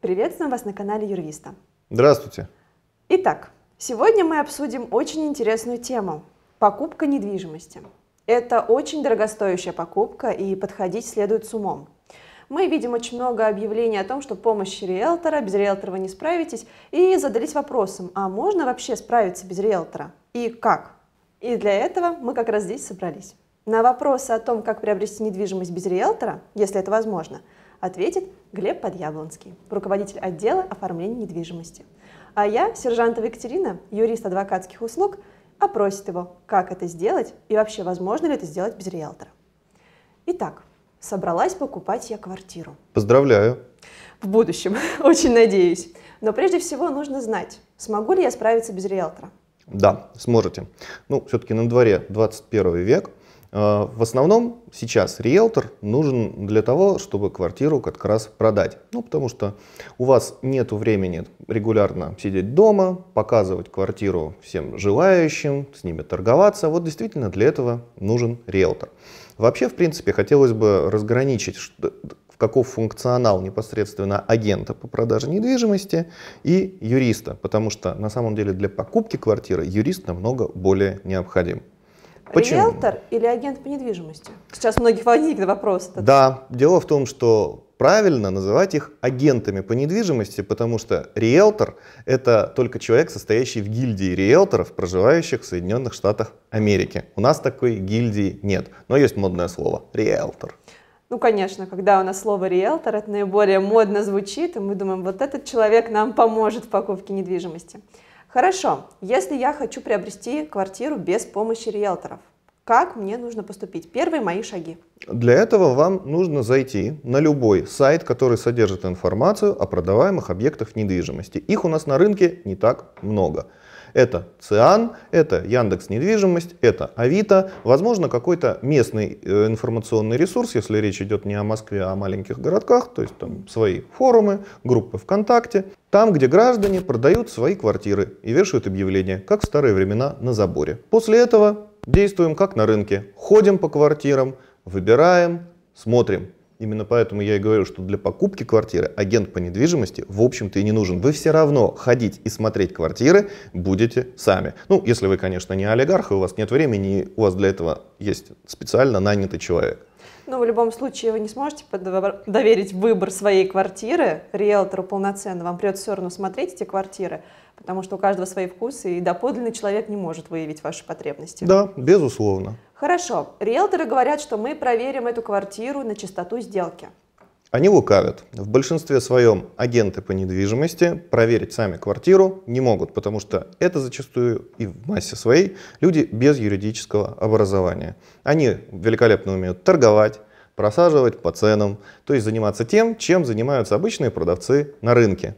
Приветствуем вас на канале Юрвиста. Здравствуйте. Итак, сегодня мы обсудим очень интересную тему – покупка недвижимости. Это очень дорогостоящая покупка, и подходить следует с умом. Мы видим очень много объявлений о том, что помощь риэлтора, без риэлтора вы не справитесь, и задались вопросом, а можно вообще справиться без риэлтора? И как? И для этого мы как раз здесь собрались. На вопросы о том, как приобрести недвижимость без риэлтора, если это возможно, ответит Глеб Подъяблонский, руководитель отдела оформления недвижимости. А я, сержантова Екатерина, юрист адвокатских услуг, опросит его, как это сделать и вообще возможно ли это сделать без риэлтора. Итак, собралась покупать я квартиру. Поздравляю. В будущем, очень надеюсь. Но прежде всего нужно знать, смогу ли я справиться без риэлтора. Да, сможете. Ну, все-таки на дворе 21 век, а, в основном сейчас риэлтор нужен для того, чтобы квартиру как раз продать. Ну, потому что у вас нет времени регулярно сидеть дома, показывать квартиру всем желающим, с ними торговаться. Вот действительно для этого нужен риэлтор. Вообще, в принципе, хотелось бы разграничить, в каков функционал непосредственно агента по продаже недвижимости и юриста, потому что на самом деле для покупки квартиры юрист намного более необходим. Почему? Риэлтор или агент по недвижимости? Сейчас у многих возникнет вопрос. Этот. Да, дело в том, что правильно называть их агентами по недвижимости, потому что риэлтор – это только человек, состоящий в гильдии риэлторов, проживающих в Соединенных Штатах Америки. У нас такой гильдии нет, но есть модное слово – риэлтор. Ну, конечно, когда у нас слово «риэлтор», это наиболее модно звучит, и мы думаем, вот этот человек нам поможет в покупке недвижимости. Хорошо, если я хочу приобрести квартиру без помощи риэлторов, как мне нужно поступить? Первые мои шаги. Для этого вам нужно зайти на любой сайт, который содержит информацию о продаваемых объектах недвижимости. Их у нас на рынке не так много. Это ЦИАН, это Яндекс Недвижимость, это Авито, возможно, какой-то местный э, информационный ресурс, если речь идет не о Москве, а о маленьких городках, то есть там свои форумы, группы ВКонтакте, там, где граждане продают свои квартиры и вешают объявления, как в старые времена на заборе. После этого действуем как на рынке. Ходим по квартирам, выбираем, смотрим. Именно поэтому я и говорю, что для покупки квартиры агент по недвижимости, в общем-то, и не нужен. Вы все равно ходить и смотреть квартиры будете сами. Ну, если вы, конечно, не олигарх, и у вас нет времени, и у вас для этого есть специально нанятый человек. Но ну, в любом случае вы не сможете доверить выбор своей квартиры риэлтору полноценно. Вам придется все равно смотреть эти квартиры потому что у каждого свои вкусы, и доподлинный человек не может выявить ваши потребности. Да, безусловно. Хорошо. Риэлторы говорят, что мы проверим эту квартиру на чистоту сделки. Они лукавят. В большинстве своем агенты по недвижимости проверить сами квартиру не могут, потому что это зачастую и в массе своей люди без юридического образования. Они великолепно умеют торговать, просаживать по ценам, то есть заниматься тем, чем занимаются обычные продавцы на рынке.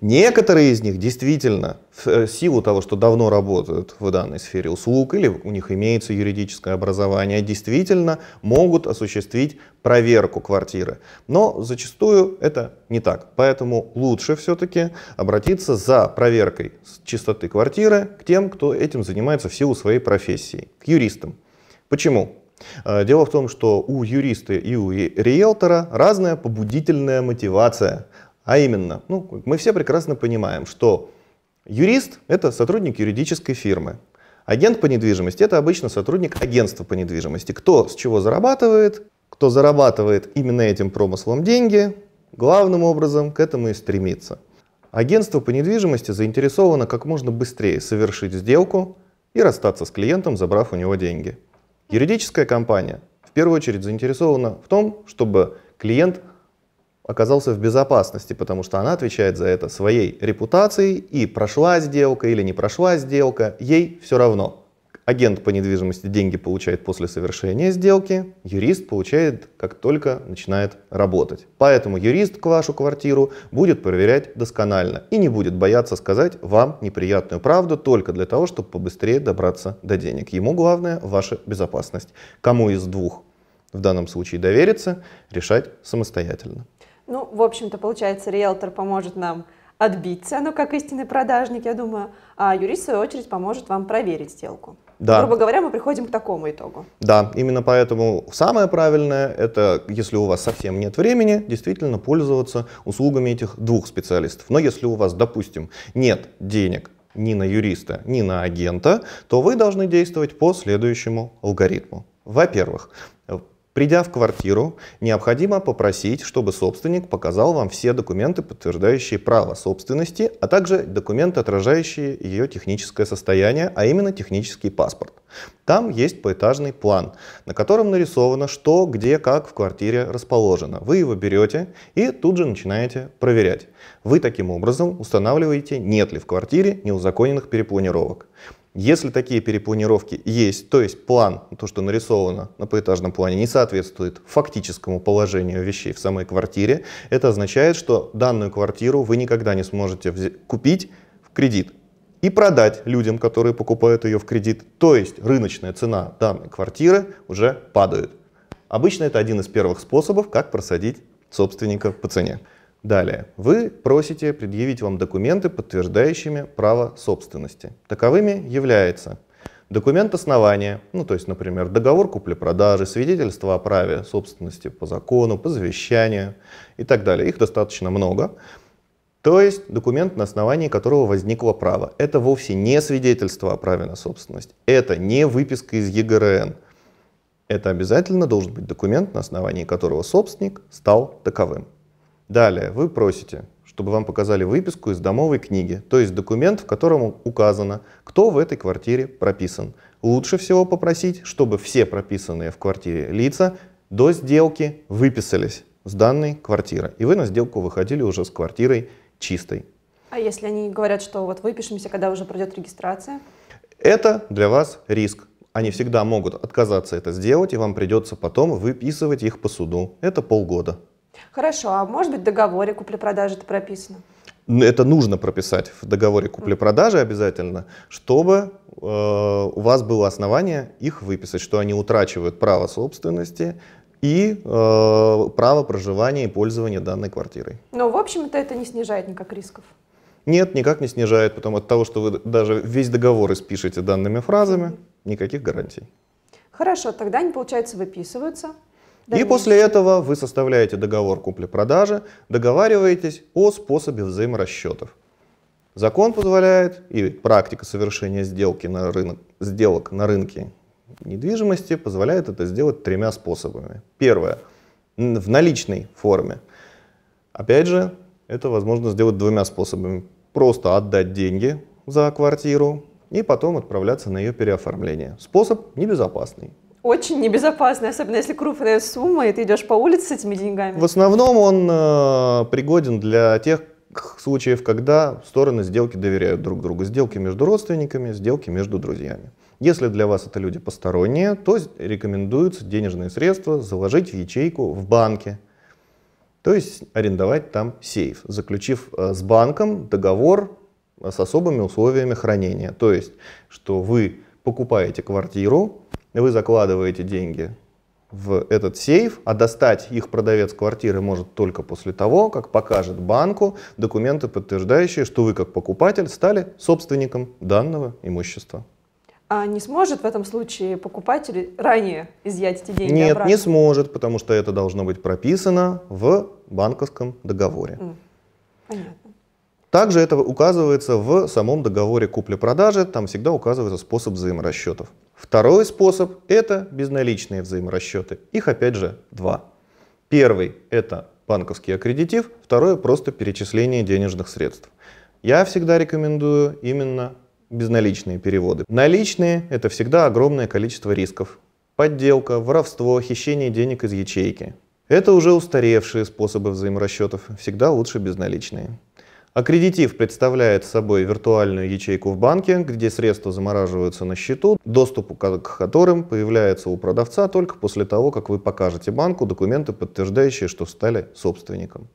Некоторые из них действительно, э, в силу того, что давно работают в данной сфере услуг или у них имеется юридическое образование, действительно могут осуществить проверку квартиры. Но зачастую это не так. Поэтому лучше все-таки обратиться за проверкой чистоты квартиры к тем, кто этим занимается в силу своей профессии, к юристам. Почему? Э, дело в том, что у юриста и у риэлтора разная побудительная мотивация. А именно, ну, мы все прекрасно понимаем, что юрист – это сотрудник юридической фирмы, агент по недвижимости – это обычно сотрудник агентства по недвижимости. Кто с чего зарабатывает, кто зарабатывает именно этим промыслом деньги, главным образом к этому и стремится. Агентство по недвижимости заинтересовано как можно быстрее совершить сделку и расстаться с клиентом, забрав у него деньги. Юридическая компания в первую очередь заинтересована в том, чтобы клиент оказался в безопасности, потому что она отвечает за это своей репутацией, и прошла сделка или не прошла сделка, ей все равно. Агент по недвижимости деньги получает после совершения сделки, юрист получает, как только начинает работать. Поэтому юрист к вашу квартиру будет проверять досконально и не будет бояться сказать вам неприятную правду только для того, чтобы побыстрее добраться до денег. Ему главное ваша безопасность. Кому из двух в данном случае довериться, решать самостоятельно. Ну, в общем-то, получается, риэлтор поможет нам отбить цену как истинный продажник, я думаю, а юрист, в свою очередь, поможет вам проверить сделку. Да. Грубо говоря, мы приходим к такому итогу. Да, именно поэтому самое правильное, это если у вас совсем нет времени, действительно пользоваться услугами этих двух специалистов. Но если у вас, допустим, нет денег ни на юриста, ни на агента, то вы должны действовать по следующему алгоритму. Во-первых, Придя в квартиру, необходимо попросить, чтобы собственник показал вам все документы, подтверждающие право собственности, а также документы, отражающие ее техническое состояние, а именно технический паспорт. Там есть поэтажный план, на котором нарисовано, что, где, как в квартире расположено. Вы его берете и тут же начинаете проверять. Вы таким образом устанавливаете, нет ли в квартире неузаконенных перепланировок. Если такие перепланировки есть, то есть план, то, что нарисовано на поэтажном плане, не соответствует фактическому положению вещей в самой квартире, это означает, что данную квартиру вы никогда не сможете купить в кредит и продать людям, которые покупают ее в кредит. То есть рыночная цена данной квартиры уже падает. Обычно это один из первых способов, как просадить собственника по цене. Далее. Вы просите предъявить вам документы, подтверждающими право собственности. Таковыми является документ основания, ну то есть, например, договор купли-продажи, свидетельство о праве собственности по закону, по завещанию и так далее. Их достаточно много. То есть документ, на основании которого возникло право. Это вовсе не свидетельство о праве на собственность, это не выписка из ЕГРН. Это обязательно должен быть документ, на основании которого собственник стал таковым. Далее вы просите, чтобы вам показали выписку из домовой книги, то есть документ, в котором указано, кто в этой квартире прописан. Лучше всего попросить, чтобы все прописанные в квартире лица до сделки выписались с данной квартиры, и вы на сделку выходили уже с квартирой чистой. А если они говорят, что вот выпишемся, когда уже пройдет регистрация? Это для вас риск. Они всегда могут отказаться это сделать, и вам придется потом выписывать их по суду. Это полгода. Хорошо, а может быть в договоре купли-продажи это прописано? Это нужно прописать в договоре купли-продажи обязательно, чтобы э, у вас было основание их выписать, что они утрачивают право собственности и э, право проживания и пользования данной квартирой. Но в общем-то это не снижает никак рисков. Нет, никак не снижает, потому от того, что вы даже весь договор испишете данными фразами, никаких гарантий. Хорошо, тогда они, получается, выписываются и после этого вы составляете договор купли-продажи, договариваетесь о способе взаиморасчетов. Закон позволяет, и практика совершения сделки на рынок, сделок на рынке недвижимости позволяет это сделать тремя способами. Первое. В наличной форме. Опять же, это возможно сделать двумя способами. Просто отдать деньги за квартиру и потом отправляться на ее переоформление. Способ небезопасный очень небезопасно, особенно если крупная сумма, и ты идешь по улице с этими деньгами. В основном он э, пригоден для тех случаев, когда стороны сделки доверяют друг другу. Сделки между родственниками, сделки между друзьями. Если для вас это люди посторонние, то рекомендуется денежные средства заложить в ячейку в банке. То есть арендовать там сейф, заключив э, с банком договор э, с особыми условиями хранения. То есть, что вы покупаете квартиру, вы закладываете деньги в этот сейф, а достать их продавец квартиры может только после того, как покажет банку документы, подтверждающие, что вы как покупатель стали собственником данного имущества. А не сможет в этом случае покупатель ранее изъять эти деньги Нет, обратно? не сможет, потому что это должно быть прописано в банковском договоре. Понятно. Также это указывается в самом договоре купли-продажи, там всегда указывается способ взаиморасчетов. Второй способ – это безналичные взаиморасчеты. Их, опять же, два. Первый – это банковский аккредитив, второе – просто перечисление денежных средств. Я всегда рекомендую именно безналичные переводы. Наличные – это всегда огромное количество рисков. Подделка, воровство, хищение денег из ячейки. Это уже устаревшие способы взаиморасчетов, всегда лучше безналичные. Аккредитив представляет собой виртуальную ячейку в банке, где средства замораживаются на счету, доступ к которым появляется у продавца только после того, как вы покажете банку документы, подтверждающие, что стали собственником.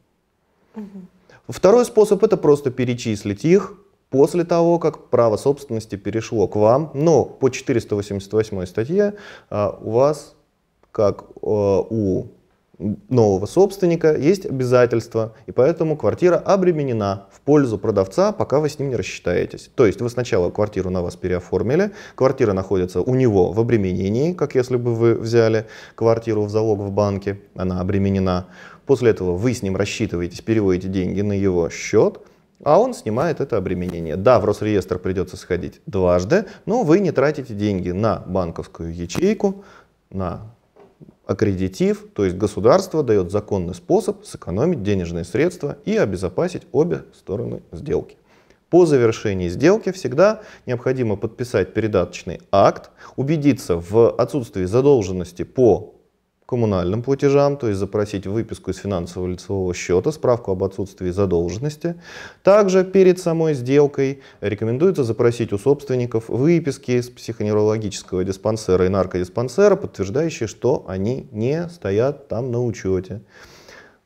Угу. Второй способ – это просто перечислить их после того, как право собственности перешло к вам, но по 488 статье а, у вас, как э, у нового собственника есть обязательства, и поэтому квартира обременена в пользу продавца, пока вы с ним не рассчитаетесь. То есть вы сначала квартиру на вас переоформили, квартира находится у него в обременении, как если бы вы взяли квартиру в залог в банке, она обременена. После этого вы с ним рассчитываетесь, переводите деньги на его счет, а он снимает это обременение. Да, в Росреестр придется сходить дважды, но вы не тратите деньги на банковскую ячейку, на аккредитив, то есть государство дает законный способ сэкономить денежные средства и обезопасить обе стороны сделки. По завершении сделки всегда необходимо подписать передаточный акт, убедиться в отсутствии задолженности по коммунальным платежам, то есть запросить выписку из финансового лицевого счета, справку об отсутствии задолженности. Также перед самой сделкой рекомендуется запросить у собственников выписки из психоневрологического диспансера и наркодиспансера, подтверждающие, что они не стоят там на учете.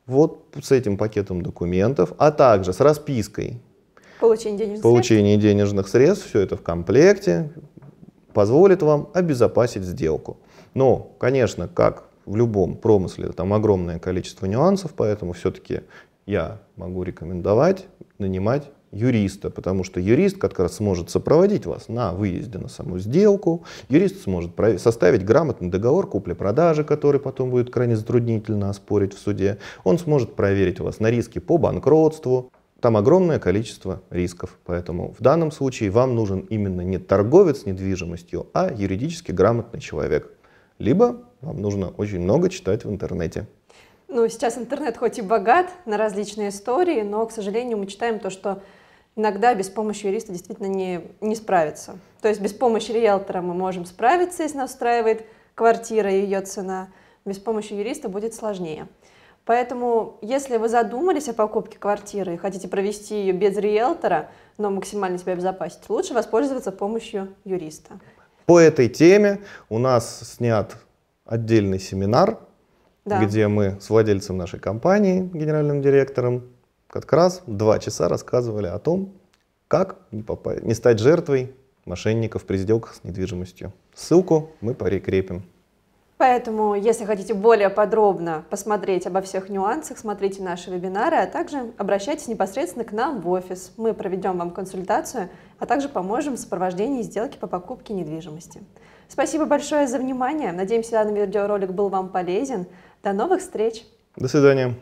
Вот с этим пакетом документов, а также с распиской Получение денежных, получение средств. денежных средств, все это в комплекте, позволит вам обезопасить сделку. Но, конечно, как в любом промысле там огромное количество нюансов, поэтому все-таки я могу рекомендовать нанимать юриста, потому что юрист как раз сможет сопроводить вас на выезде на саму сделку, юрист сможет составить грамотный договор купли-продажи, который потом будет крайне затруднительно оспорить в суде, он сможет проверить вас на риски по банкротству, там огромное количество рисков, поэтому в данном случае вам нужен именно не торговец недвижимостью, а юридически грамотный человек, либо вам нужно очень много читать в интернете. Ну, сейчас интернет хоть и богат на различные истории, но, к сожалению, мы читаем то, что иногда без помощи юриста действительно не, не справится. То есть без помощи риэлтора мы можем справиться, если нас устраивает квартира и ее цена. Без помощи юриста будет сложнее. Поэтому, если вы задумались о покупке квартиры и хотите провести ее без риэлтора, но максимально себя обезопасить, лучше воспользоваться помощью юриста. По этой теме у нас снят отдельный семинар, да. где мы с владельцем нашей компании, генеральным директором, как раз два часа рассказывали о том, как не, попасть, не стать жертвой мошенников при сделках с недвижимостью. Ссылку мы порекрепим. Поэтому, если хотите более подробно посмотреть обо всех нюансах, смотрите наши вебинары, а также обращайтесь непосредственно к нам в офис. Мы проведем вам консультацию, а также поможем в сопровождении сделки по покупке недвижимости. Спасибо большое за внимание. Надеемся, данный видеоролик был вам полезен. До новых встреч! До свидания!